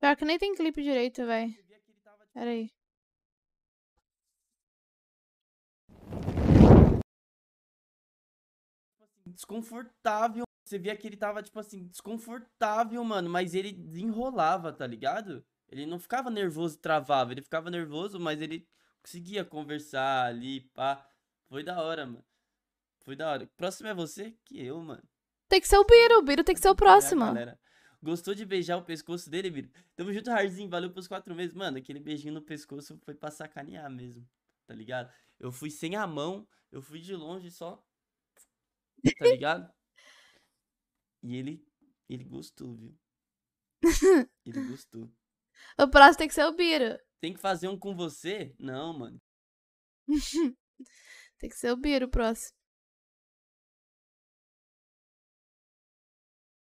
Pior que nem tem clipe direito, velho. Pera aí. Desconfortável. Você via que ele tava, tipo assim, desconfortável, mano. Mas ele enrolava, tá ligado? Ele não ficava nervoso e travava. Ele ficava nervoso, mas ele conseguia conversar ali, pá. Foi da hora, mano. Foi da hora. Próximo é você que eu, mano. Tem que ser o Biro. O Biro tem que ser o próximo. É, galera. Gostou de beijar o pescoço dele, Biro? Tamo junto, Harzinho. Valeu pelos quatro meses. Mano, aquele beijinho no pescoço foi pra sacanear mesmo. Tá ligado? Eu fui sem a mão, eu fui de longe só. Tá ligado? e ele. Ele gostou, viu? Ele gostou. o próximo tem que ser o Biro. Tem que fazer um com você? Não, mano. tem que ser o Biro o próximo.